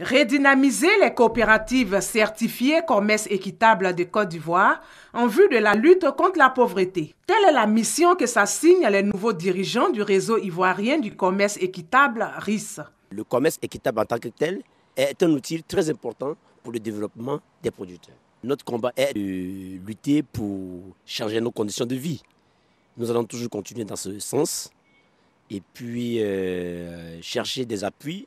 Redynamiser les coopératives certifiées commerce équitable de Côte d'Ivoire en vue de la lutte contre la pauvreté. Telle est la mission que s'assignent les nouveaux dirigeants du réseau ivoirien du commerce équitable RIS. Le commerce équitable en tant que tel est un outil très important pour le développement des producteurs. Notre combat est de lutter pour changer nos conditions de vie. Nous allons toujours continuer dans ce sens et puis euh, chercher des appuis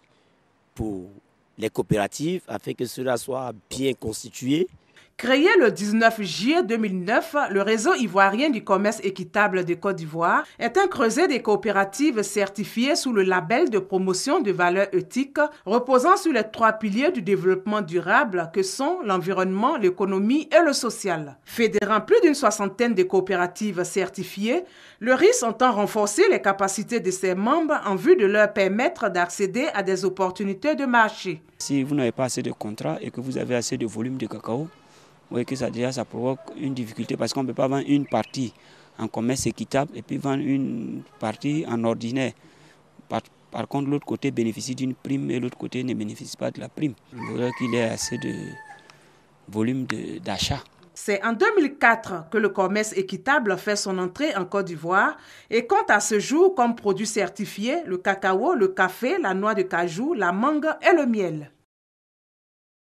pour les coopératives afin que cela soit bien constitué Créé le 19 juillet 2009, le réseau ivoirien du commerce équitable de Côte d'Ivoire est un creuset des coopératives certifiées sous le label de promotion de valeurs éthiques reposant sur les trois piliers du développement durable que sont l'environnement, l'économie et le social. Fédérant plus d'une soixantaine de coopératives certifiées, le RIS entend renforcer les capacités de ses membres en vue de leur permettre d'accéder à des opportunités de marché. Si vous n'avez pas assez de contrats et que vous avez assez de volume de cacao, vous voyez que ça déjà ça provoque une difficulté parce qu'on ne peut pas vendre une partie en commerce équitable et puis vendre une partie en ordinaire. Par, contre, l'autre côté bénéficie d'une prime et l'autre côté ne bénéficie pas de la prime. Il faudrait qu'il ait assez de volume d'achat. C'est en 2004 que le commerce équitable fait son entrée en Côte d'Ivoire et compte à ce jour comme produits certifiés le cacao, le café, la noix de cajou, la mangue et le miel.